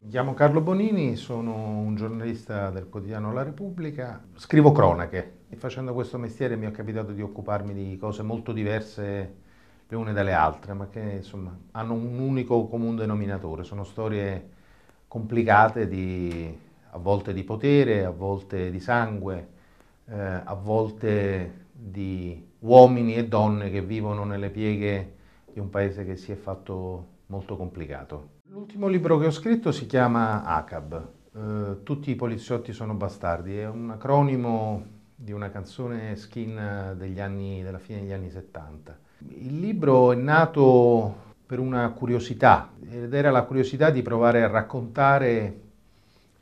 Mi chiamo Carlo Bonini, sono un giornalista del quotidiano La Repubblica, scrivo cronache e facendo questo mestiere mi è capitato di occuparmi di cose molto diverse le une dalle altre, ma che insomma, hanno un unico comune denominatore, sono storie complicate di, a volte di potere, a volte di sangue, eh, a volte di uomini e donne che vivono nelle pieghe di un paese che si è fatto molto complicato. L'ultimo libro che ho scritto si chiama ACAB, eh, Tutti i poliziotti sono bastardi, è un acronimo di una canzone skin eh, anni, della fine degli anni 70. Il libro è nato per una curiosità ed era la curiosità di provare a raccontare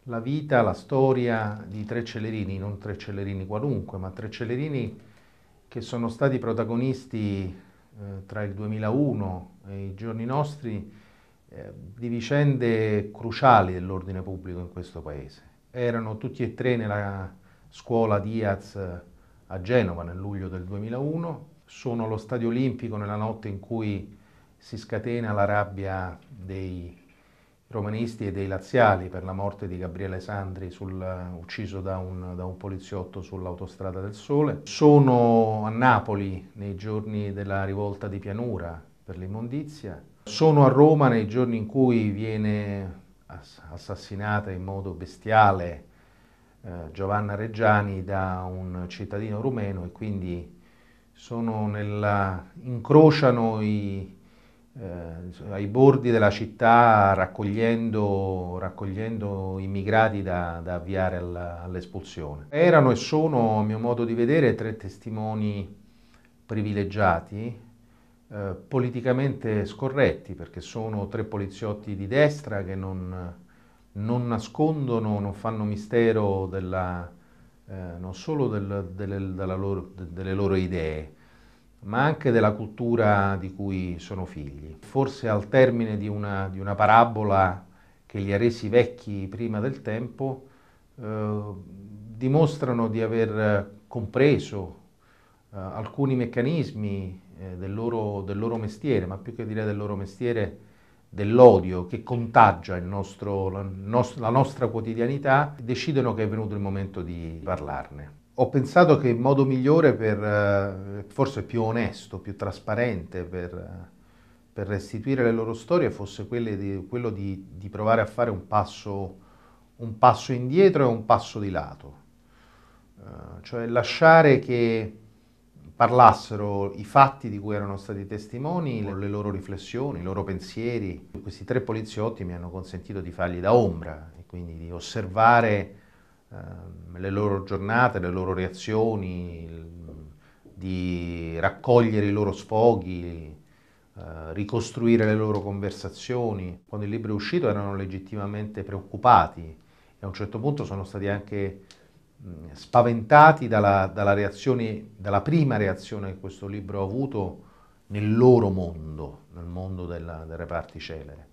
la vita, la storia di tre Cellerini, non tre Cellerini qualunque, ma tre Cellerini che sono stati protagonisti eh, tra il 2001 e i giorni nostri eh, di vicende cruciali dell'ordine pubblico in questo paese. Erano tutti e tre nella scuola Diaz eh, a Genova nel luglio del 2001, sono allo Stadio Olimpico nella notte in cui si scatena la rabbia dei romanisti e dei laziali per la morte di Gabriele Sandri sul, eh, ucciso da un, da un poliziotto sull'autostrada del Sole. Sono a Napoli nei giorni della rivolta di Pianura per l'immondizia. Sono a Roma nei giorni in cui viene assassinata in modo bestiale eh, Giovanna Reggiani da un cittadino rumeno e quindi nella, incrociano i, eh, ai bordi della città raccogliendo, raccogliendo immigrati da, da avviare all'espulsione. Erano e sono, a mio modo di vedere, tre testimoni privilegiati eh, politicamente scorretti, perché sono tre poliziotti di destra che non, non nascondono, non fanno mistero della, eh, non solo del, del, loro, delle loro idee, ma anche della cultura di cui sono figli. Forse al termine di una, di una parabola che li ha resi vecchi prima del tempo, eh, dimostrano di aver compreso eh, alcuni meccanismi eh, del loro, del, loro, mestiere, ma più che dire del loro mestiere, dell'odio che contagia nostro, la, nostra quotidianità, decidono che è venuto il momento di parlarne. Ho pensato che il modo migliore per, eh, forse più onesto, più trasparente per, per restituire le loro storie fosse di, quello di, di, provare a fare un passo, un passo indietro e un passo di lato, uh, cioè lasciare che parlassero i fatti di cui erano stati testimoni, le loro riflessioni, i loro pensieri. Questi tre poliziotti mi hanno consentito di fargli da ombra e quindi di osservare eh, le loro giornate, le loro reazioni, di raccogliere i loro sfoghi, eh, ricostruire le loro conversazioni. Quando il libro è uscito erano legittimamente preoccupati e a un certo punto sono stati anche Mm, spaventati dalla, dalla, reazione, dalla prima reazione che questo libro ha avuto nel loro mondo, nel mondo della, del reparti celere,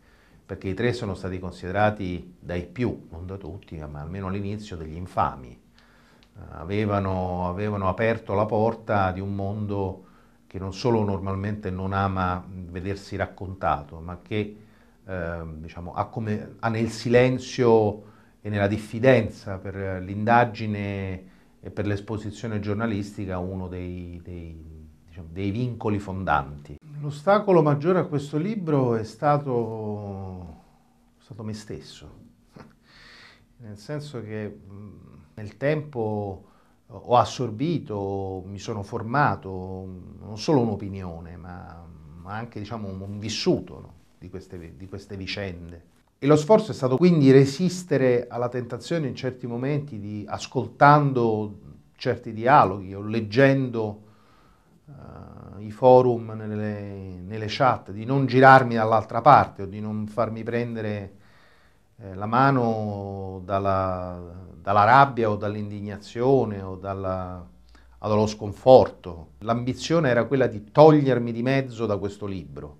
perché i tre sono stati considerati dai più, non da tutti, ma almeno all'inizio degli infami. Eh, avevano, avevano aperto la porta di un mondo che non solo normalmente non ama vedersi raccontato, ma che eh, diciamo, ha, come, ha, nel silenzio e nella diffidenza per l'indagine e per l'esposizione giornalistica uno dei, dei, diciamo, dei vincoli fondanti. L'ostacolo maggiore a questo libro è stato, è stato me stesso, nel senso che nel tempo ho assorbito, mi sono formato non solo un'opinione, ma, ma, anche diciamo, un vissuto no? di, queste, di queste vicende. E lo sforzo è stato quindi resistere alla tentazione in certi momenti di, ascoltando certi dialoghi o leggendo uh, i forum nelle, nelle, chat, di non girarmi dall'altra parte o di non farmi prendere eh, la mano dalla, dalla rabbia o dall'indignazione o dalla, dallo sconforto. L'ambizione era quella di togliermi di mezzo da questo libro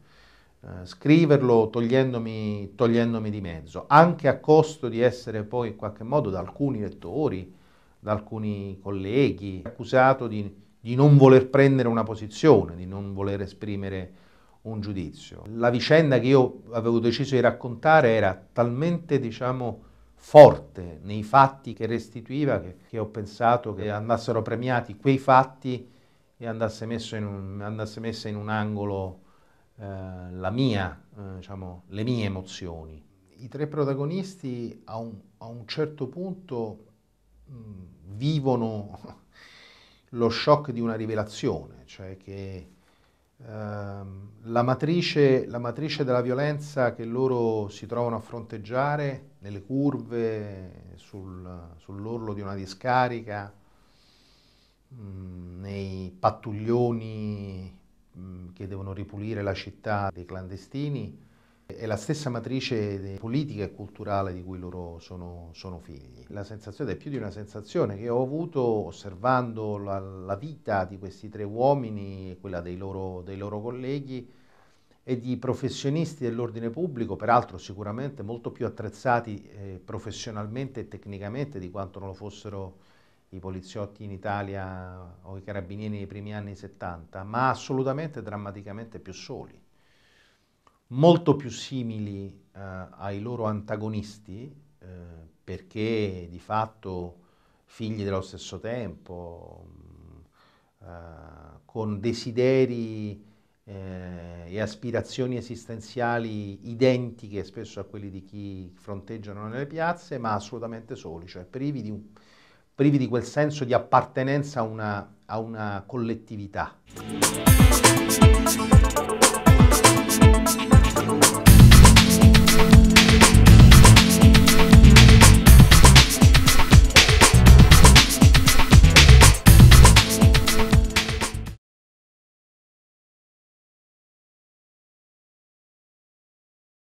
eh, scriverlo togliendomi, togliendomi, di mezzo, anche a costo di essere poi in qualche modo da alcuni lettori, da alcuni colleghi, accusato di, di non voler prendere una posizione, di non voler esprimere un giudizio. La vicenda che io avevo deciso di raccontare era talmente, diciamo, forte nei fatti che restituiva che, che ho pensato che andassero premiati quei fatti e andasse, messo in un, andasse messa in un angolo eh, la mia, eh, diciamo, le mie emozioni. I tre protagonisti a un, a un certo punto mh, mm, vivono lo shock di una rivelazione, cioè che ehm, la matrice, la matrice, della violenza che loro si trovano a fronteggiare nelle curve, sul, sull'orlo di una discarica, mm, nei pattuglioni che devono ripulire la città dei clandestini, è la stessa matrice politica e culturale di cui loro sono, sono, figli. La sensazione è più di una sensazione che ho avuto osservando la, la vita di questi tre uomini e quella dei loro, dei loro colleghi e di professionisti dell'ordine pubblico, peraltro sicuramente molto più attrezzati eh, professionalmente e tecnicamente di quanto non lo fossero i poliziotti in Italia o i carabinieri nei primi anni 70, ma assolutamente drammaticamente più soli, molto più simili eh, ai loro antagonisti, eh, perché di fatto figli dello stesso tempo, mh, mm, eh, con desideri eh, e aspirazioni esistenziali identiche spesso a quelli di chi fronteggiano nelle piazze, ma assolutamente soli, cioè privi di un privi di quel senso di appartenenza a una, a una collettività.